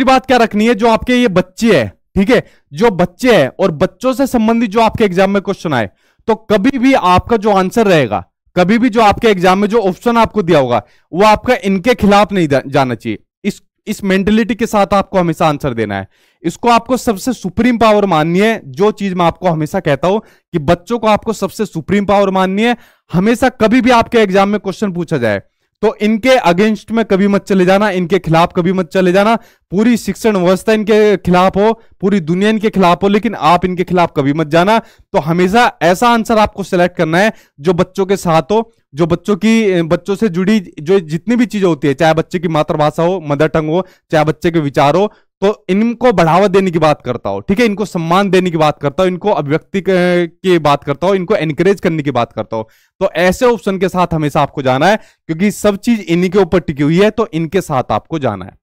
दूसरी बात क्या रखनी है जो आपके ये बच्चे हैं ठीक है जो बच्चे हैं और बच्चों से संबंधित जो आपके एग्जाम में क्वेश्चन आए तो कभी भी आपका जो आंसर रहेगा कभी भी जो आपके एग्जाम में जो ऑप्शन आपको दिया होगा वो आपका इनके खिलाफ नहीं जाना चाहिए इस इस मेंटेलिटी के साथ आपको हमेशा आंसर देना है इसको आपको सबसे सुप्रीम पावर माननी है जो चीज मैं आपको हमेशा कहता हूं कि बच्चों को आपको सबसे सुप्रीम पावर माननी है हमेशा कभी भी आपके एग्जाम में क्वेश्चन पूछा जाए तो इनके अगेंस्ट में कभी मत चले जाना इनके खिलाफ कभी मत चले जाना पूरी शिक्षण व्यवस्था इनके खिलाफ हो पूरी दुनिया इनके खिलाफ हो लेकिन आप इनके खिलाफ कभी मत जाना तो हमेशा ऐसा आंसर आपको सेलेक्ट करना है जो बच्चों के साथ हो जो बच्चों की बच्चों से जुड़ी जो जितनी भी चीजें होती है चाहे बच्चे की मातृभाषा हो मदर टंग हो चाहे बच्चे के विचार हो तो इनको बढ़ावा देने की बात करता हो ठीक है इनको सम्मान देने की बात करता हूं इनको अभिव्यक्ति की बात करता हूं इनको एनकरेज करने की बात करता हूं तो ऐसे ऑप्शन के साथ हमेशा आपको जाना है क्योंकि सब चीज इन्हीं के ऊपर टिकी हुई है तो इनके साथ आपको जाना है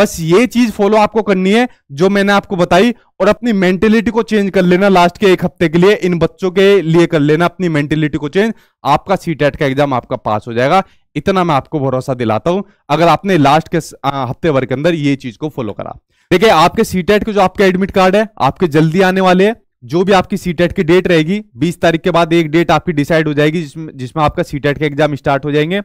बस ये चीज फॉलो आपको करनी है जो मैंने आपको बताई और अपनी मेंटेलिटी को चेंज कर लेना लास्ट के एक हफ्ते के लिए इन बच्चों के लिए कर लेना अपनी मेंटेलिटी को चेंज आपका सी का एग्जाम आपका पास हो जाएगा इतना मैं आपको भरोसा दिलाता हूं अगर आपने लास्ट के हफ्ते भर के अंदर ये चीज को फॉलो करा देखिए आपके सी टेट e के जो आपके एडमिट कार्ड है आपके जल्दी आने वाले हैं जो भी आपकी सी टेट e की डेट रहेगी 20 तारीख के बाद एक डेट आपकी डिसाइड हो जाएगी जिसमें जिसमें आपका सी टेट e के एग्जाम स्टार्ट हो जाएंगे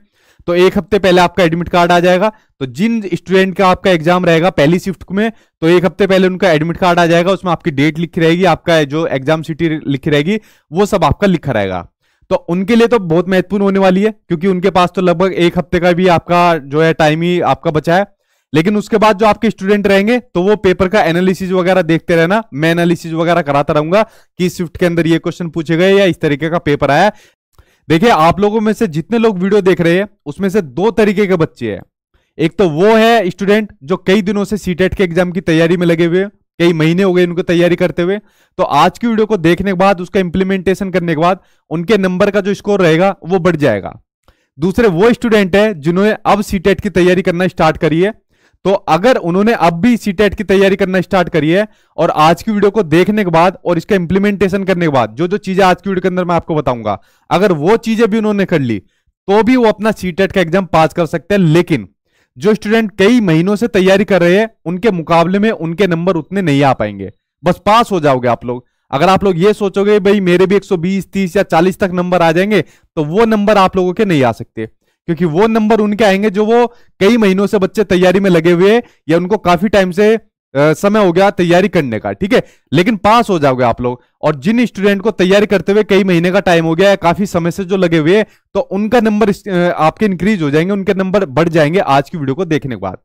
तो एक हफ्ते पहले आपका एडमिट कार्ड आ जाएगा तो जिन स्टूडेंट का आपका एग्जाम रहेगा पहली शिफ्ट में तो एक हफ्ते पहले उनका एडमिट कार्ड आ जाएगा उसमें आपकी डेट लिखी रहेगी आपका जो एग्जाम सिटी लिखी रहेगी वो सब आपका लिखा रहेगा तो उनके लिए तो बहुत महत्वपूर्ण होने वाली है क्योंकि उनके पास तो लगभग एक हफ्ते का भी आपका जो है टाइम ही आपका बचा है लेकिन उसके बाद जो आपके स्टूडेंट रहेंगे तो वो पेपर का एनालिसिस वगैरह देखते रहना मैं एनालिसिस वगैरह कराता रहूंगा कि स्विफ्ट के अंदर ये क्वेश्चन पूछे गए या इस तरीके का पेपर आया देखिए आप लोगों में से जितने लोग वीडियो देख रहे हैं उसमें से दो तरीके के बच्चे हैं एक तो वो है स्टूडेंट जो कई दिनों से सीटेट e के एग्जाम की तैयारी में लगे हुए कई महीने हो गए उनको तैयारी करते हुए तो आज की वीडियो को देखने के बाद उसका इंप्लीमेंटेशन करने के बाद उनके नंबर का जो स्कोर रहेगा वो बढ़ जाएगा दूसरे वो स्टूडेंट है जिन्होंने अब सीटेट e की तैयारी करना स्टार्ट करी है तो अगर उन्होंने अब भी सी e की तैयारी करना स्टार्ट करी है और आज की वीडियो को देखने के बाद और इसका इंप्लीमेंटेशन करने के बाद जो जो चीजें आज की वीडियो के अंदर मैं आपको बताऊंगा अगर वो चीजें भी उन्होंने कर ली तो भी वो अपना सी e का एग्जाम पास कर सकते हैं लेकिन जो स्टूडेंट कई महीनों से तैयारी कर रहे हैं उनके मुकाबले में उनके नंबर उतने नहीं आ पाएंगे बस पास हो जाओगे आप लोग अगर आप लोग ये सोचोगे भाई मेरे भी 120, 30 या 40 तक नंबर आ जाएंगे तो वो नंबर आप लोगों के नहीं आ सकते क्योंकि वो नंबर उनके आएंगे जो वो कई महीनों से बच्चे तैयारी में लगे हुए या उनको काफी टाइम से समय हो गया तैयारी करने का ठीक है लेकिन पास हो जाओगे आप लोग और जिन स्टूडेंट को तैयारी करते हुए कई महीने का टाइम हो गया है काफी समय से जो लगे हुए तो उनका नंबर आपके इंक्रीज हो जाएंगे उनके नंबर बढ़ जाएंगे आज की वीडियो को देखने के बाद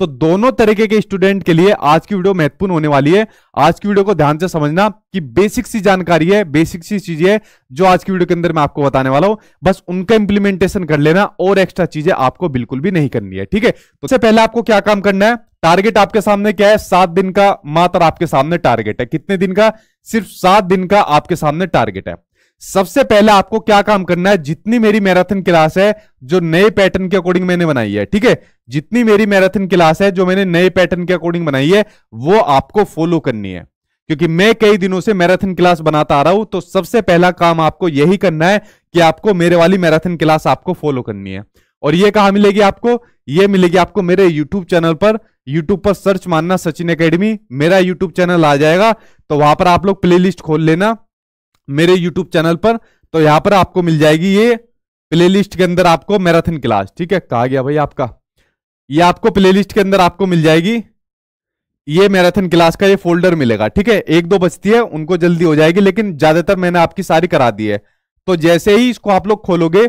तो दोनों तरीके के स्टूडेंट के लिए आज की वीडियो महत्वपूर्ण होने वाली है आज की वीडियो को ध्यान से समझना कि बेसिक सी जानकारी है बेसिक सी चीजें है जो आज की वीडियो के अंदर मैं आपको बताने वाला हूं बस उनका इंप्लीमेंटेशन कर लेना और एक्स्ट्रा चीजें आपको बिल्कुल भी नहीं करनी है ठीक है तो सबसे पहले आपको क्या काम करना है टारगेट आपके सामने क्या है सात दिन का मात्र आपके सामने टारगेट है कितने दिन का सिर्फ सात दिन का आपके सामने टारगेट है सबसे पहले आपको क्या काम करना है जितनी मेरी मैराथन क्लास है जो नए पैटर्न के अकॉर्डिंग मैंने बनाई है ठीक है जितनी मेरी मैराथन क्लास है जो मैंने नए पैटर्न के अकॉर्डिंग बनाई है वो आपको फॉलो करनी है क्योंकि मैं कई दिनों से मैराथन क्लास बनाता आ रहा हूं तो सबसे पहला काम आपको यही करना है कि आपको मेरे वाली मैराथन क्लास आपको फॉलो करनी है और ये कहा मिलेगी आपको ये मिलेगी आपको मेरे यूट्यूब चैनल पर यूट्यूब पर सर्च मानना सचिन अकेडमी मेरा यूट्यूब चैनल आ जाएगा तो वहां पर आप लोग प्लेलिस्ट खोल लेना मेरे यूट्यूब चैनल पर तो यहां पर आपको मिल जाएगी ये प्लेलिस्ट के अंदर आपको मैराथन क्लास ठीक है कहा गया भाई आपका ये आपको प्लेलिस्ट के अंदर आपको मिल जाएगी ये मैराथन क्लास का ये फोल्डर मिलेगा ठीक है एक दो बचती है उनको जल्दी हो जाएगी लेकिन ज्यादातर मैंने आपकी सारी करा दी है तो जैसे ही इसको आप लोग खोलोगे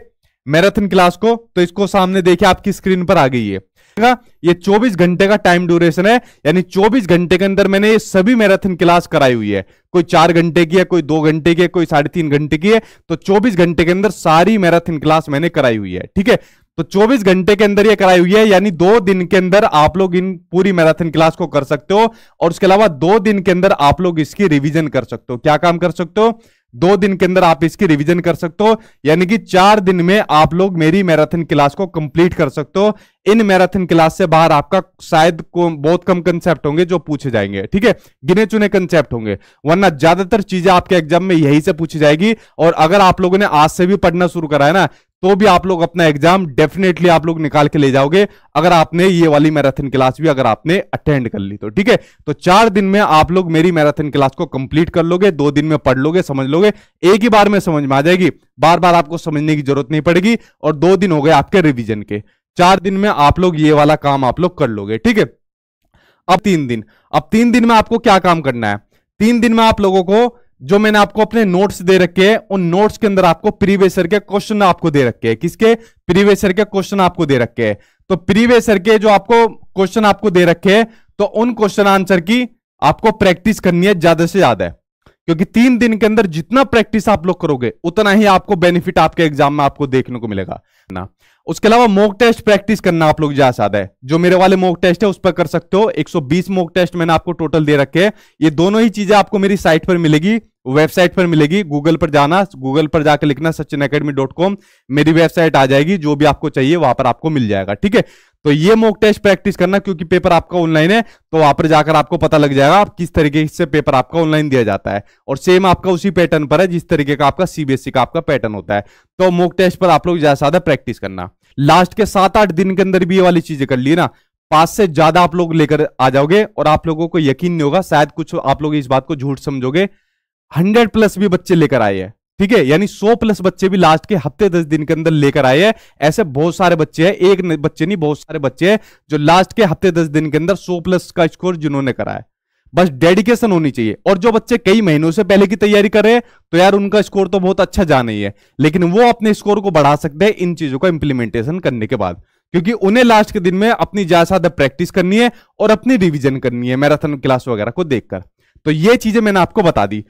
मैराथन क्लास को तो इसको सामने देखिए आपकी स्क्रीन पर आ गई है रखिएगा ये 24 घंटे का टाइम ड्यूरेशन है यानी 24 घंटे के अंदर मैंने ये सभी मैराथन क्लास कराई हुई है कोई चार घंटे की है कोई दो घंटे की है कोई साढ़े तीन घंटे की है तो 24 घंटे के अंदर सारी मैराथन क्लास मैंने कराई हुई है ठीक है तो 24 घंटे के अंदर ये कराई हुई है यानी दो दिन के अंदर आप लोग इन पूरी मैराथन क्लास को कर सकते हो और उसके अलावा दो दिन के अंदर आप लोग इसकी रिवीजन कर सकते हो क्या काम कर सकते हो दो दिन के अंदर आप इसकी रिवीजन कर सकते हो यानी कि चार दिन में आप लोग मेरी मैराथन क्लास को कंप्लीट कर सकते हो इन मैराथन क्लास से बाहर आपका शायद बहुत कम कंसेप्ट होंगे जो पूछे जाएंगे ठीक है गिने चुने कंसेप्ट होंगे वरना ज्यादातर चीजें आपके एग्जाम में यही से पूछी जाएगी और अगर आप लोगों ने आज से भी पढ़ना शुरू करा है ना तो भी आप लोग अपना एग्जाम डेफिनेटली आप लोग निकाल के ले जाओगे अगर आपने ये वाली मैराथन क्लास भी अगर आपने अटेंड कर ली तो ठीक है तो चार दिन में आप लोग मेरी मैराथन क्लास को कंप्लीट कर लोगे दो दिन में पढ़ लोगे समझ लोगे एक ही बार में समझ में आ जाएगी बार बार आपको समझने की जरूरत नहीं पड़ेगी और दो दिन हो गए आपके रिविजन के चार दिन में आप लोग ये वाला काम आप लोग कर लोगे ठीक है अब तीन दिन अब तीन दिन में आपको क्या काम करना है तीन दिन में आप लोगों को जो मैंने आपको अपने नोट्स दे रखे हैं उन नोट्स के अंदर आपको प्रीवेसर के क्वेश्चन आपको दे रखे हैं किसके प्रीवेसर के क्वेश्चन आपको दे रखे हैं तो प्रीवेसर के जो आपको क्वेश्चन आपको दे रखे हैं तो उन क्वेश्चन आंसर की आपको प्रैक्टिस करनी है ज्यादा से ज्यादा क्योंकि तीन दिन के अंदर जितना प्रैक्टिस आप लोग करोगे उतना ही आपको बेनिफिट आपके एग्जाम में आपको देखने को मिलेगा ना उसके अलावा मॉक टेस्ट प्रैक्टिस करना आप लोग ज्यादा ज्यादा है जो मेरे वाले मॉक टेस्ट है उस पर कर सकते हो 120 मॉक टेस्ट मैंने आपको टोटल दे रखे हैं ये दोनों ही चीजें आपको मेरी साइट पर मिलेगी वेबसाइट पर मिलेगी गूगल पर जाना गूगल पर जाकर लिखना सचिन अकेडमी डॉट कॉम मेरी वेबसाइट आ जाएगी जो भी आपको चाहिए वहां पर आपको मिल जाएगा ठीक है तो ये मॉक टेस्ट प्रैक्टिस करना क्योंकि पेपर आपका ऑनलाइन है तो वहां पर जाकर आपको पता लग जाएगा आप किस तरीके से पेपर आपका ऑनलाइन दिया जाता है और सेम आपका उसी पैटर्न पर है जिस तरीके का आपका सीबीएसई e का आपका पैटर्न होता है तो मॉक टेस्ट पर आप लोग ज्यादा से ज्यादा प्रैक्टिस करना लास्ट के सात आठ दिन के अंदर भी ये वाली चीजें कर ली ना पांच से ज्यादा आप लोग लेकर आ जाओगे और आप लोगों को यकीन नहीं होगा शायद कुछ आप लोग इस बात को झूठ समझोगे हंड्रेड प्लस भी बच्चे लेकर आए हैं ठीक है यानी 100 प्लस बच्चे भी लास्ट के हफ्ते दस दिन के अंदर लेकर आए हैं ऐसे बहुत सारे बच्चे हैं एक बच्चे नहीं बहुत सारे बच्चे हैं जो लास्ट के हफ्ते दस दिन के अंदर 100 प्लस का स्कोर जिन्होंने कराया बस डेडिकेशन होनी चाहिए और जो बच्चे कई महीनों से पहले की तैयारी कर रहे हैं तो यार उनका स्कोर तो बहुत अच्छा जा नहीं है लेकिन वो अपने स्कोर को बढ़ा सकते हैं इन चीजों का इंप्लीमेंटेशन करने के बाद क्योंकि उन्हें लास्ट के दिन में अपनी ज्यादा प्रैक्टिस करनी है और अपनी रिविजन करनी है मैराथन क्लास वगैरह को देखकर तो ये चीजें मैंने आपको बता दी